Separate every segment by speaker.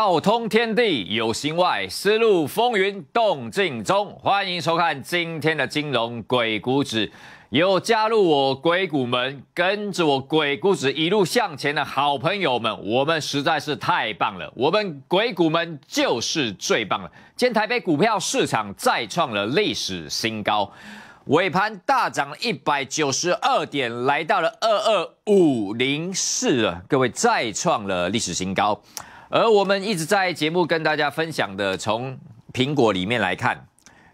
Speaker 1: 道通天地有心外，思路风云动静中。欢迎收看今天的《金融鬼谷子》。有加入我鬼谷门，跟着我鬼谷子一路向前的好朋友们，我们实在是太棒了。我们鬼谷门就是最棒了。今天台北股票市场再创了历史新高，尾盘大涨一百九十二点，来到了二二五零四啊！各位再创了历史新高。而我们一直在节目跟大家分享的，从苹果里面来看，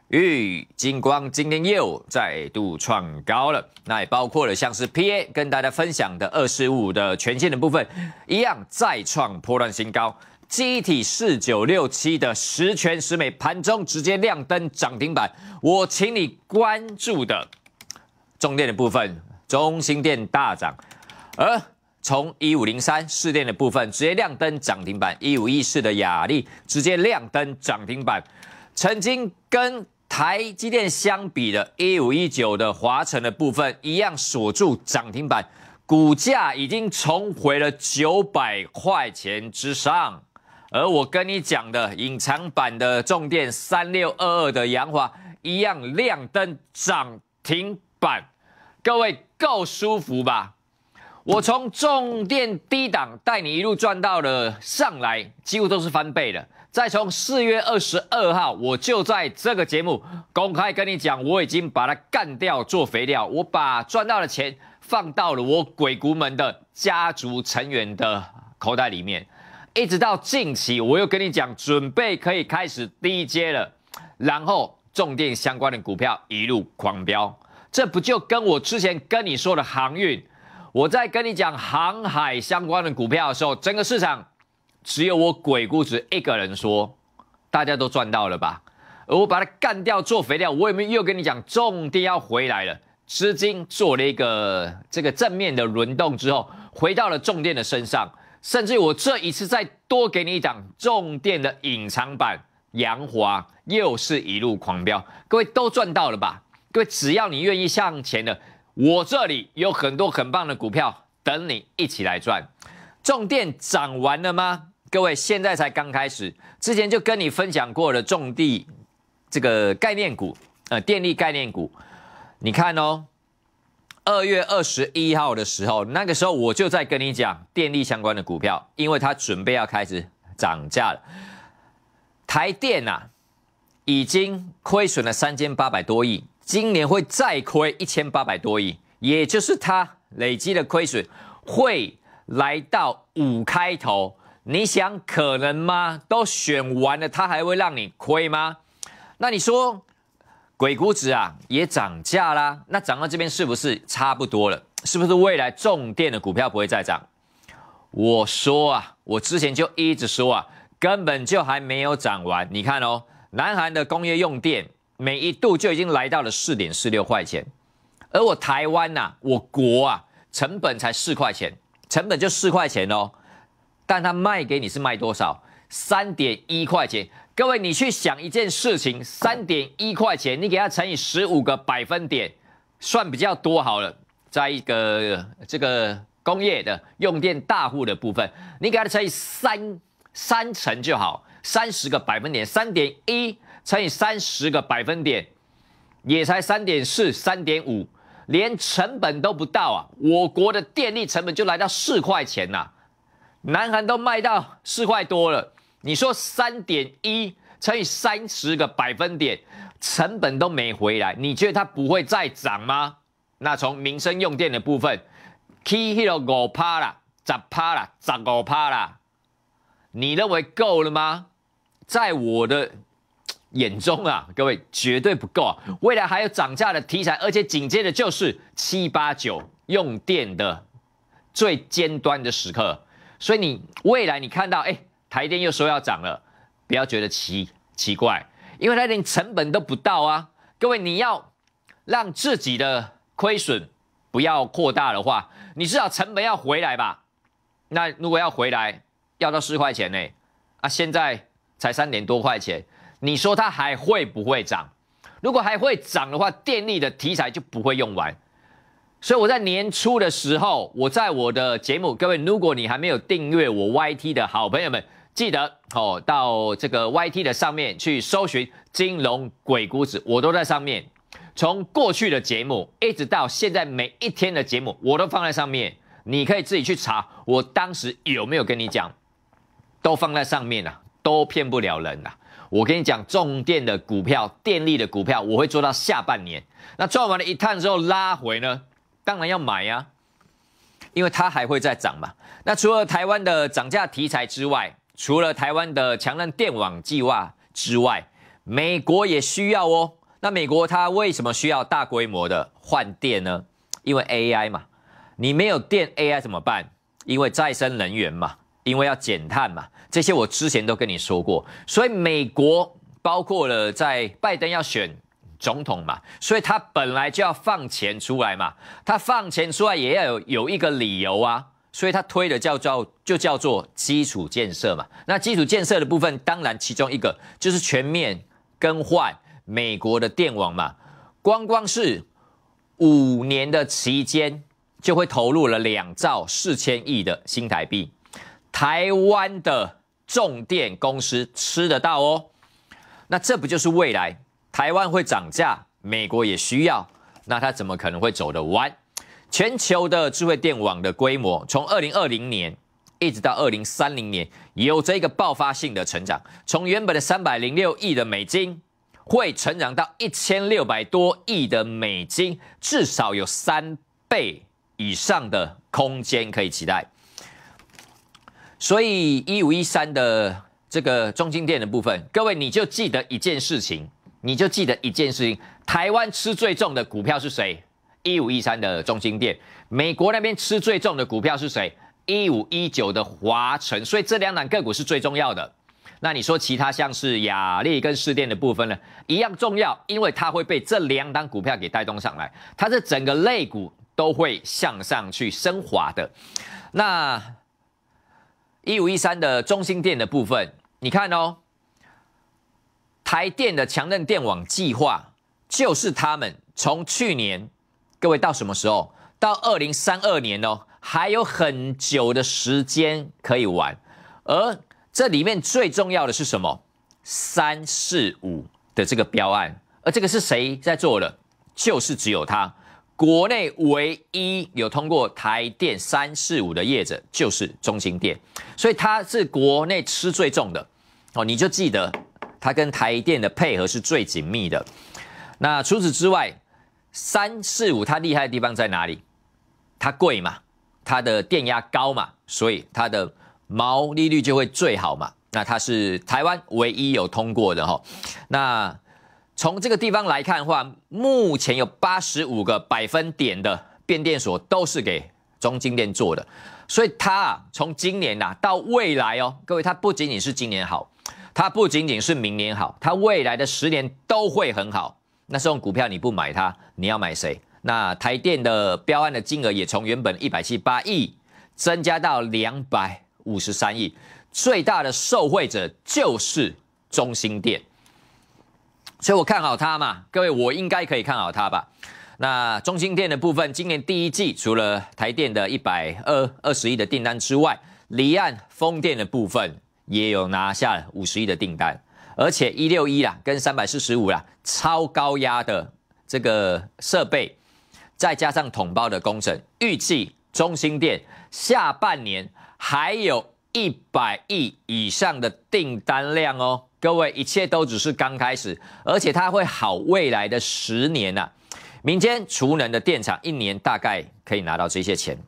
Speaker 1: 玉金光今天又再度创高了，那也包括了像是 PA 跟大家分享的二十五的全线的部分一样再创破乱新高，机体四九六七的十全十美盘中直接亮灯涨停板，我请你关注的中点的部分，中心店大涨，而。从一五零三试电的部分直接亮灯涨停板，一五一四的雅力直接亮灯涨停板，曾经跟台积电相比的，一五一九的华晨的部分一样锁住涨停板，股价已经重回了九百块钱之上，而我跟你讲的隐藏版的重电三六二二的洋华一样亮灯涨停板，各位够舒服吧？我从重电低档带你一路赚到了上来，几乎都是翻倍的。再从四月二十二号，我就在这个节目公开跟你讲，我已经把它干掉做肥料，我把赚到的钱放到了我鬼谷门的家族成员的口袋里面。一直到近期，我又跟你讲，准备可以开始低阶了，然后重电相关的股票一路狂飙，这不就跟我之前跟你说的航运？我在跟你讲航海相关的股票的时候，整个市场只有我鬼谷子一个人说，大家都赚到了吧？而我把它干掉做肥料，我有没有又跟你讲重点要回来了？资金做了一个这个正面的轮动之后，回到了重电的身上，甚至我这一次再多给你一档重电的隐藏版，阳华又是一路狂飙，各位都赚到了吧？各位只要你愿意向前的。我这里有很多很棒的股票等你一起来赚。重电涨完了吗？各位，现在才刚开始。之前就跟你分享过的重地这个概念股，呃，电力概念股，你看哦，二月二十一号的时候，那个时候我就在跟你讲电力相关的股票，因为它准备要开始涨价了。台电啊，已经亏损了三千八百多亿。今年会再亏一千八百多亿，也就是它累积的亏损会来到五开头，你想可能吗？都选完了，它还会让你亏吗？那你说鬼谷子啊也涨价啦？那涨到这边是不是差不多了？是不是未来重电的股票不会再涨？我说啊，我之前就一直说啊，根本就还没有涨完。你看哦，南韩的工业用电。每一度就已经来到了四点四六块钱，而我台湾呐，我国啊，成本才四块钱，成本就四块钱哦，但他卖给你是卖多少？三点一块钱。各位，你去想一件事情，三点一块钱，你给他乘以十五个百分点，算比较多好了。在一个这个工业的用电大户的部分，你给他乘以三三成就好，三十个百分点，三点一。乘以三十个百分点，也才三点四、三点五，连成本都不到啊！我国的电力成本就来到四块钱呐，南韩都卖到四块多了。你说三点一乘以三十个百分点，成本都没回来，你觉得它不会再涨吗？那从民生用电的部分，Kilo e y h 五趴啦，涨趴啦，涨五趴啦，你认为够了吗？在我的。眼中啊，各位绝对不够啊！未来还有涨价的题材，而且紧接着就是七八九用电的最尖端的时刻。所以你未来你看到，哎，台电又说要涨了，不要觉得奇奇怪，因为它连成本都不到啊！各位，你要让自己的亏损不要扩大的话，你至少成本要回来吧？那如果要回来，要到四块钱呢？啊，现在才三点多块钱。你说它还会不会涨？如果还会涨的话，电力的题材就不会用完。所以我在年初的时候，我在我的节目，各位，如果你还没有订阅我 YT 的好朋友们，记得哦，到这个 YT 的上面去搜寻“金融鬼谷子”，我都在上面。从过去的节目一直到现在每一天的节目，我都放在上面，你可以自己去查，我当时有没有跟你讲，都放在上面了，都骗不了人了。我跟你讲，重电的股票、电力的股票，我会做到下半年。那赚完了一趟之后拉回呢，当然要买啊，因为它还会再涨嘛。那除了台湾的涨价题材之外，除了台湾的强韧电网计划之外，美国也需要哦。那美国它为什么需要大规模的换电呢？因为 AI 嘛，你没有电 AI 怎么办？因为再生能源嘛。因为要减碳嘛，这些我之前都跟你说过，所以美国包括了在拜登要选总统嘛，所以他本来就要放钱出来嘛，他放钱出来也要有有一个理由啊，所以他推的叫叫就叫做基础建设嘛。那基础建设的部分，当然其中一个就是全面更换美国的电网嘛，光光是五年的期间就会投入了两兆四千亿的新台币。台湾的重电公司吃得到哦，那这不就是未来台湾会涨价，美国也需要，那它怎么可能会走得弯？全球的智慧电网的规模，从二零二零年一直到二零三零年，有着一个爆发性的成长，从原本的三百零六亿的美金，会成长到一千六百多亿的美金，至少有三倍以上的空间可以期待。所以一五一三的这个中金店的部分，各位你就记得一件事情，你就记得一件事情，台湾吃最重的股票是谁？一五一三的中金店，美国那边吃最重的股票是谁？一五一九的华晨。所以这两档个股是最重要的。那你说其他像是雅利跟市电的部分呢？一样重要，因为它会被这两档股票给带动上来，它是整个类股都会向上去升华的。那。一五一三的中心店的部分，你看哦，台电的强韧电网计划就是他们从去年，各位到什么时候？到二零三二年哦，还有很久的时间可以玩。而这里面最重要的是什么？三四五的这个标案，而这个是谁在做的？就是只有他。国内唯一有通过台电三四五的业者就是中兴电，所以它是国内吃最重的哦。你就记得它跟台电的配合是最紧密的。那除此之外，三四五它厉害的地方在哪里？它贵嘛，它的电压高嘛，所以它的毛利率就会最好嘛。那它是台湾唯一有通过的哈。那从这个地方来看的话，目前有八十五个百分点的变电所都是给中金电做的，所以它啊，从今年呐到未来哦，各位它不仅仅是今年好，它不仅仅是明年好，它未来的十年都会很好。那这种股票你不买它，你要买谁？那台电的标案的金额也从原本一百七八亿增加到两百五十三亿，最大的受惠者就是中心电。所以我看好它嘛，各位，我应该可以看好它吧？那中心店的部分，今年第一季除了台电的一百二二十亿的订单之外，离岸风电的部分也有拿下五十亿的订单，而且一六一啦跟三百四十五啦超高压的这个设备，再加上统包的工程，预计中心店下半年还有一百亿以上的订单量哦。各位，一切都只是刚开始，而且它会好未来的十年呐。民间储能的电厂一年大概可以拿到这些钱，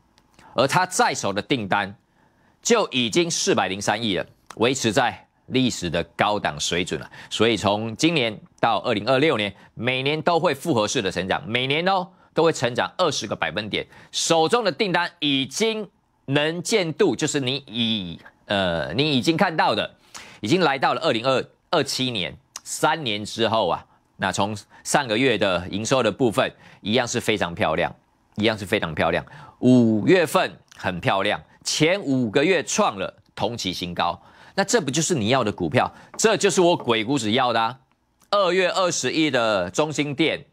Speaker 1: 而它在手的订单就已经四百零三亿了，维持在历史的高档水准了。所以从今年到二零二六年，每年都会复合式的成长，每年哦都会成长二十个百分点。手中的订单已经能见度，就是你已呃你已经看到的。已经来到了二零二二七年三年之后啊，那从上个月的营收的部分一样是非常漂亮，一样是非常漂亮。五月份很漂亮，前五个月创了同期新高，那这不就是你要的股票？这就是我鬼谷子要的啊！二月二十亿的中心店，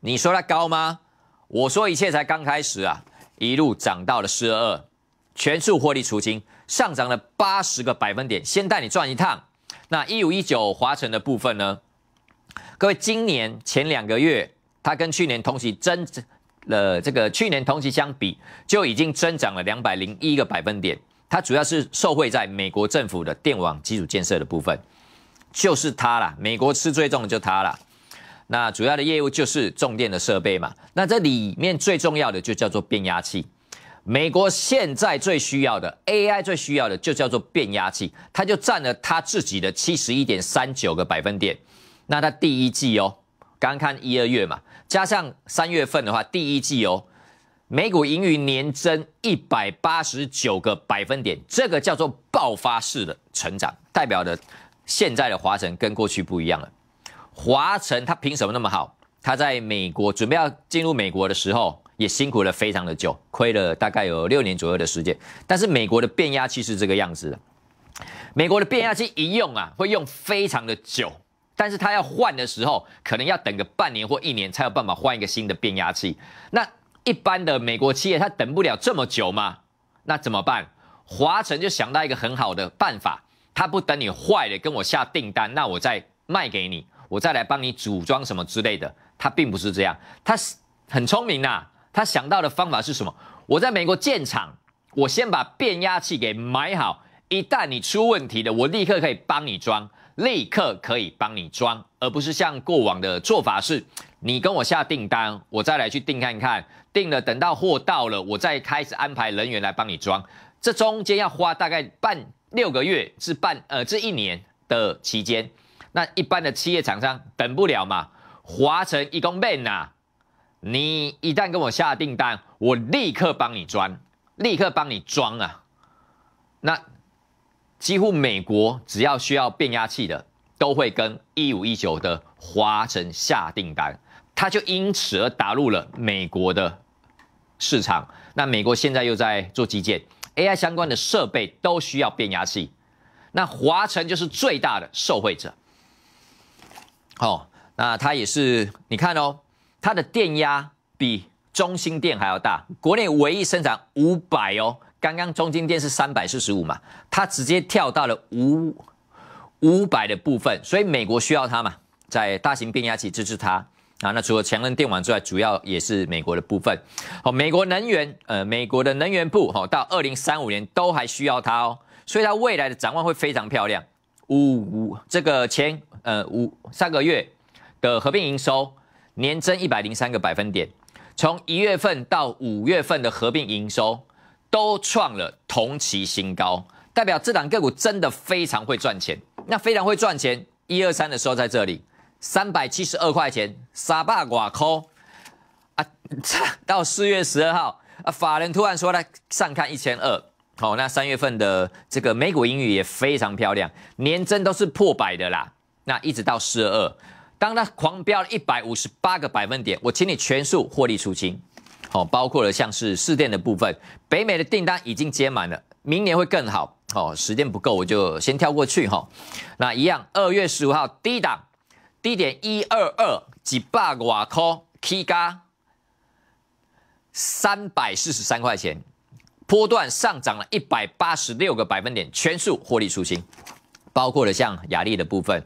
Speaker 1: 你说它高吗？我说一切才刚开始啊，一路涨到了十二二。全数获利除清，上涨了八十个百分点。先带你转一趟，那一五一九华晨的部分呢？各位，今年前两个月，它跟去年同期增了这个去年同期相比，就已经增长了两百零一个百分点。它主要是受惠在美国政府的电网基础建设的部分，就是它啦，美国吃最重的就它啦。那主要的业务就是重电的设备嘛。那这里面最重要的就叫做变压器。美国现在最需要的 AI 最需要的就叫做变压器，它就占了它自己的七十一点三九个百分点。那它第一季哦，刚看一二月嘛，加上三月份的话，第一季哦，每股盈余年增一百八十九个百分点，这个叫做爆发式的成长，代表的现在的华晨跟过去不一样了。华晨它凭什么那么好？它在美国准备要进入美国的时候。也辛苦了非常的久，亏了大概有六年左右的时间。但是美国的变压器是这个样子的，美国的变压器一用啊，会用非常的久。但是它要换的时候，可能要等个半年或一年才有办法换一个新的变压器。那一般的美国企业，他等不了这么久吗？那怎么办？华晨就想到一个很好的办法，他不等你坏了跟我下订单，那我再卖给你，我再来帮你组装什么之类的。他并不是这样，他是很聪明呐。他想到的方法是什么？我在美国建厂，我先把变压器给买好。一旦你出问题了，我立刻可以帮你装，立刻可以帮你装，而不是像过往的做法是，你跟我下订单，我再来去订看看，订了等到货到了，我再开始安排人员来帮你装。这中间要花大概半六个月至半呃至一年的期间。那一般的企业厂商等不了嘛？华晨一公倍呐。你一旦跟我下订单，我立刻帮你装，立刻帮你装啊！那几乎美国只要需要变压器的，都会跟一五一九的华晨下订单，他就因此而打入了美国的市场。那美国现在又在做基建，AI 相关的设备都需要变压器，那华晨就是最大的受惠者。好，那他也是，你看哦。它的电压比中心电还要大，国内唯一生产五百哦。刚刚中心电是三百四十五嘛，它直接跳到了五五百的部分，所以美国需要它嘛，在大型变压器支持它啊。那除了强韧电网之外，主要也是美国的部分。好，美国能源，呃，美国的能源部哈，到二零三五年都还需要它哦，所以它未来的展望会非常漂亮。五五这个前呃五上个月的合并营收。年增一百零三个百分点，从一月份到五月份的合并营收都创了同期新高，代表这档个股真的非常会赚钱。那非常会赚钱，一二三的时候在这里三百七十二块钱，傻爸寡抠啊，到四月十二号啊，法人突然说唻上看一千二，好，那三月份的这个美股英语也非常漂亮，年增都是破百的啦，那一直到十二。当它狂飙了一百五十八个百分点，我请你全数获利出清。好，包括了像是试电的部分，北美的订单已经接满了，明年会更好。哦，时间不够，我就先跳过去哈。那一样，二月十五号低档低点一二二几巴瓦科 KGA，三百四十三块钱，波段上涨了一百八十六个百分点，全数获利出清，包括了像雅丽的部分。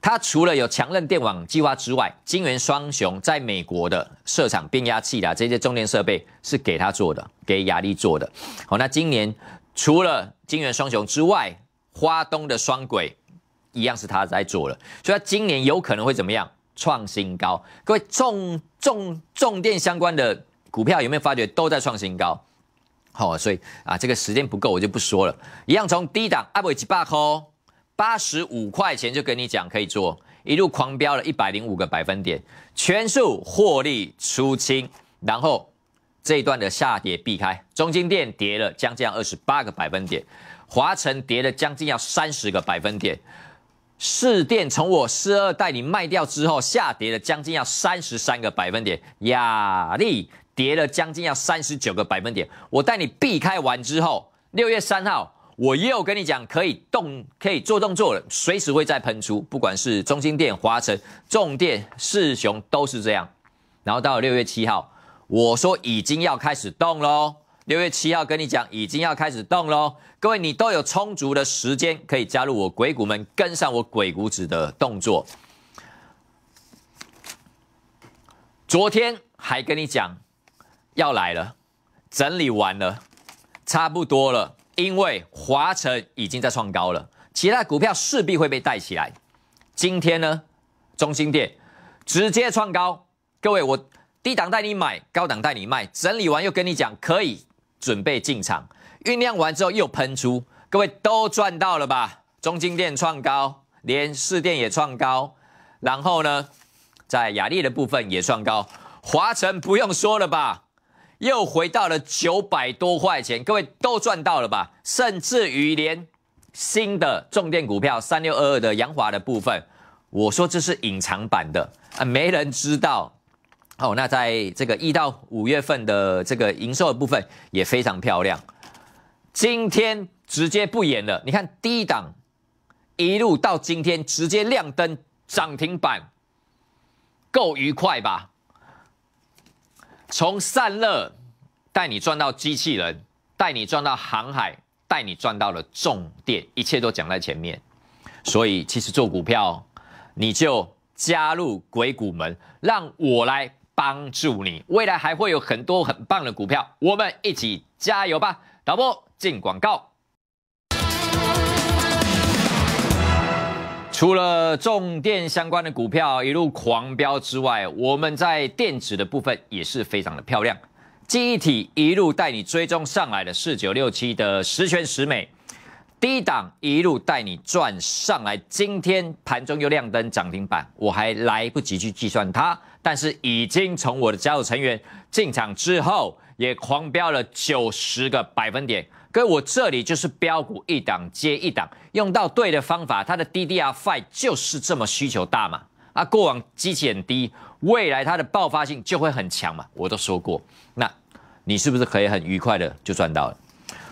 Speaker 1: 它除了有强韧电网计划之外，金元双雄在美国的设厂变压器啊，这些重电设备是给他做的，给雅利做的。好，那今年除了金元双雄之外，花东的双轨一样是他在做了，所以他今年有可能会怎么样创新高？各位重重重电相关的股票有没有发觉都在创新高？好，所以啊，这个时间不够，我就不说了。一样从低档阿伟几巴扣。八十五块钱就跟你讲可以做，一路狂飙了一百零五个百分点，全数获利出清。然后这一段的下跌避开，中金电跌了将近二十八个百分点，华晨跌了将近要三十个百分点，市电从我四二带你卖掉之后下跌了将近要三十三个百分点，雅力跌了将近要三十九个百分点。我带你避开完之后，六月三号。我也有跟你讲，可以动，可以做动作了，随时会再喷出，不管是中心店、华晨、重店、世雄都是这样。然后到六月七号，我说已经要开始动喽。六月七号跟你讲，已经要开始动喽。各位，你都有充足的时间可以加入我鬼谷门，跟上我鬼谷子的动作。昨天还跟你讲，要来了，整理完了，差不多了。因为华晨已经在创高了，其他股票势必会被带起来。今天呢，中心店直接创高，各位，我低档带你买，高档带你卖，整理完又跟你讲可以准备进场，酝酿完之后又喷出，各位都赚到了吧？中心店创高，连市电也创高，然后呢，在雅丽的部分也创高，华晨不用说了吧？又回到了九百多块钱，各位都赚到了吧？甚至于连新的重电股票三六二二的阳华的部分，我说这是隐藏版的啊，没人知道。哦，那在这个一到五月份的这个营收的部分也非常漂亮。今天直接不演了，你看低档一路到今天直接亮灯涨停板，够愉快吧？从散热带你赚到机器人，带你赚到航海，带你赚到了重电，一切都讲在前面。所以，其实做股票，你就加入鬼谷门，让我来帮助你。未来还会有很多很棒的股票，我们一起加油吧！导播进广告。除了重电相关的股票一路狂飙之外，我们在电子的部分也是非常的漂亮。忆体一路带你追踪上来的四九六七的十全十美，低档一路带你赚上来，今天盘中又亮灯涨停板，我还来不及去计算它，但是已经从我的加入成员进场之后也狂飙了九十个百分点。跟我这里就是标股一档接一档，用到对的方法，它的 d d r five 就是这么需求大嘛，啊，过往积减低，未来它的爆发性就会很强嘛，我都说过，那你是不是可以很愉快的就赚到了？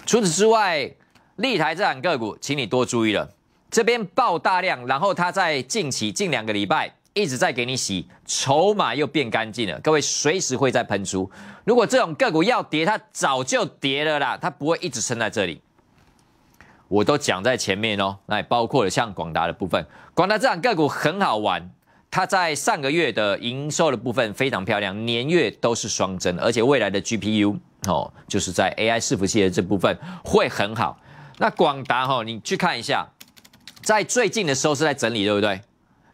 Speaker 1: 除此之外，立台这档个股，请你多注意了，这边爆大量，然后它在近期近两个礼拜。一直在给你洗筹码，又变干净了。各位随时会再喷出。如果这种个股要跌，它早就跌了啦，它不会一直撑在这里。我都讲在前面哦，那也包括了像广达的部分。广达这场个股很好玩，它在上个月的营收的部分非常漂亮，年月都是双增，而且未来的 GPU 哦，就是在 AI 伺服器的这部分会很好。那广达哈，你去看一下，在最近的时候是在整理，对不对？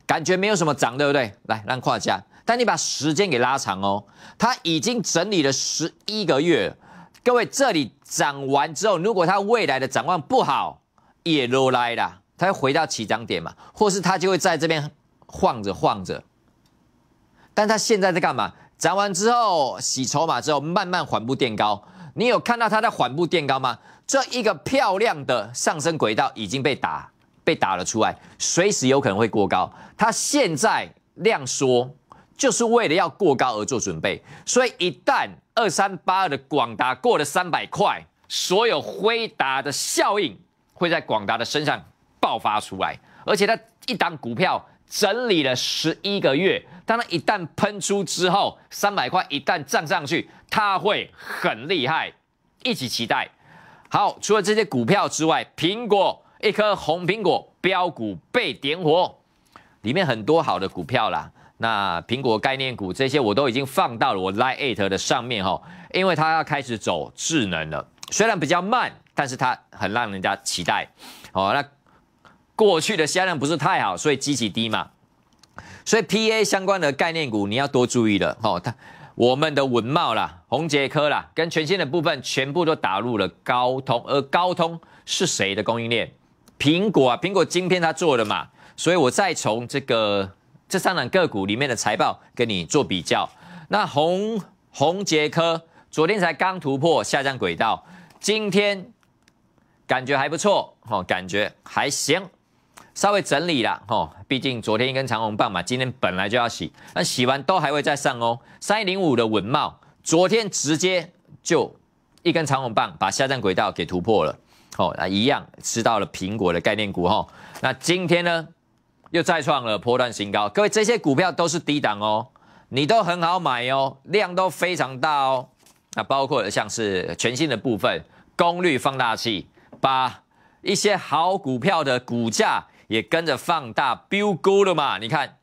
Speaker 1: 感觉没有什么涨，对不对？来让胯下。但你把时间给拉长哦。它已经整理了十一个月，各位这里涨完之后，如果它未来的展望不好，也落来了，它会回到起涨点嘛？或是它就会在这边晃着晃着。但它现在在干嘛？涨完之后洗筹码之后，慢慢缓步垫高。你有看到它在缓步垫高吗？这一个漂亮的上升轨道已经被打。被打了出来，随时有可能会过高。他现在量缩，就是为了要过高而做准备。所以一旦二三八二的广达过了三百块，所有辉达的效应会在广达的身上爆发出来。而且它一档股票整理了十一个月，当它一旦喷出之后，三百块一旦涨上去，它会很厉害。一起期待。好，除了这些股票之外，苹果。一颗红苹果标股被点火，里面很多好的股票啦。那苹果概念股这些我都已经放到了我 Lite 的上面哈，因为它要开始走智能了，虽然比较慢，但是它很让人家期待。哦，那过去的销量不是太好，所以积体低嘛，所以 PA 相关的概念股你要多注意了。哦，它我们的文茂啦、宏杰科啦跟全新的部分全部都打入了高通，而高通是谁的供应链？苹果啊，苹果晶片它做的嘛，所以我再从这个这三档个股里面的财报跟你做比较。那红红杰科昨天才刚突破下降轨道，今天感觉还不错哦，感觉还行，稍微整理了哦，毕竟昨天一根长红棒嘛，今天本来就要洗，那洗完都还会再上哦。三零五的稳茂昨天直接就一根长红棒把下降轨道给突破了。哦，那一样吃到了苹果的概念股哈。那今天呢，又再创了破段新高。各位，这些股票都是低档哦，你都很好买哦，量都非常大哦。那包括像是全新的部分，功率放大器，把一些好股票的股价也跟着放大飙高了嘛。你看，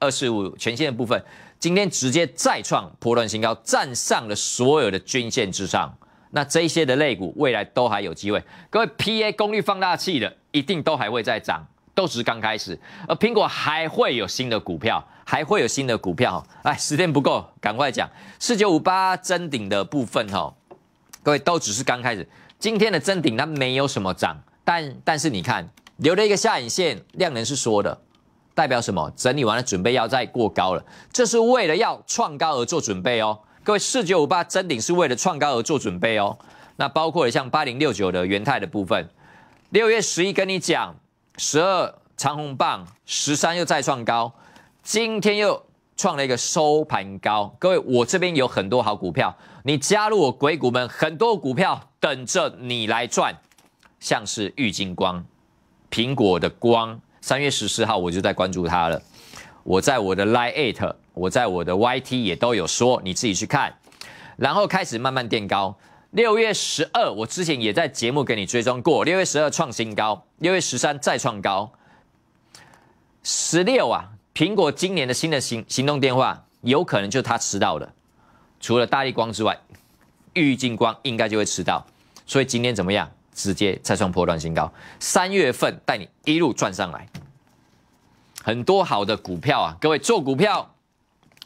Speaker 1: 二十五全新的部分，今天直接再创破段新高，站上了所有的均线之上。那这些的类股未来都还有机会，各位 P A 功率放大器的一定都还会再涨，都只是刚开始，而苹果还会有新的股票，还会有新的股票。来，时间不够，赶快讲四九五八增顶的部分哈，各位都只是刚开始，今天的增顶它没有什么涨，但但是你看留了一个下影线，量能是缩的，代表什么？整理完了，准备要再过高了，这是为了要创高而做准备哦。各位，四九五八真顶是为了创高而做准备哦。那包括像八零六九的元泰的部分，六月十一跟你讲，十二长红棒，十三又再创高，今天又创了一个收盘高。各位，我这边有很多好股票，你加入我鬼股们，很多股票等着你来赚，像是玉金光、苹果的光，三月十四号我就在关注它了，我在我的 Line Eight。我在我的 YT 也都有说，你自己去看，然后开始慢慢垫高。六月十二，我之前也在节目给你追踪过。六月十二创新高，六月十三再创高。十六啊，苹果今年的新的行行动电话有可能就它迟到了，除了大力光之外，郁金光应该就会迟到。所以今天怎么样？直接再创破断新高。三月份带你一路赚上来，很多好的股票啊，各位做股票。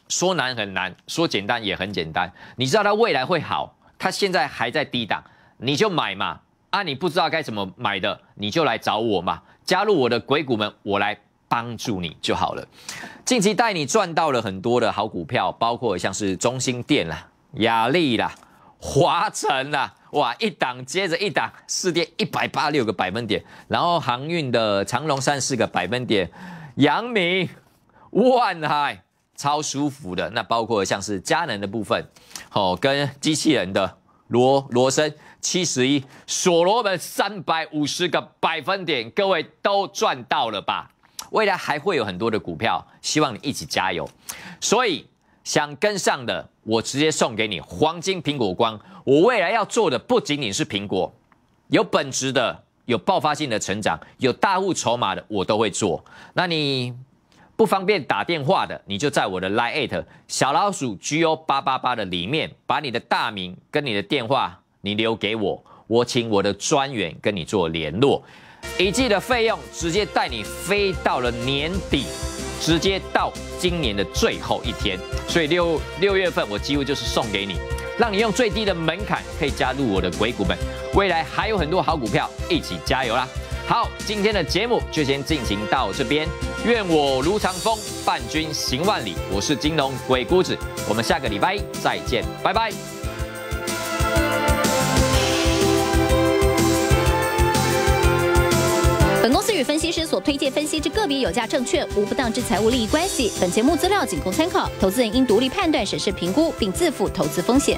Speaker 1: 说难很难，说简单也很简单。你知道它未来会好，它现在还在低档，你就买嘛。啊，你不知道该怎么买的，你就来找我嘛。加入我的鬼股们，我来帮助你就好了。近期带你赚到了很多的好股票，包括像是中兴电啦、雅利啦、华晨啦，哇，一档接着一档，市跌一百八六个百分点，然后航运的长隆三四个百分点，阳明、万海。超舒服的，那包括像是佳能的部分，哦，跟机器人的罗罗森七十一、所罗门三百五十个百分点，各位都赚到了吧？未来还会有很多的股票，希望你一起加油。所以想跟上的，我直接送给你黄金苹果光。我未来要做的不仅仅是苹果，有本质的、有爆发性的成长、有大户筹码的，我都会做。那你？不方便打电话的，你就在我的 Line 小老鼠 G O 八八八的里面，把你的大名跟你的电话，你留给我，我请我的专员跟你做联络。一季的费用直接带你飞到了年底，直接到今年的最后一天。所以六六月份我几乎就是送给你，让你用最低的门槛可以加入我的鬼股们。未来还有很多好股票，一起加油啦！好，今天的节目就先进行到这边。愿我如长风伴君行万里。我是金龙鬼谷子，我们下个礼拜再见，拜拜。本公司与分析师所推荐分析之个别有价证券无不当之财务利益关系。本节目资料仅供参考，投资人应独立判断、审慎评估，并自负投资风险。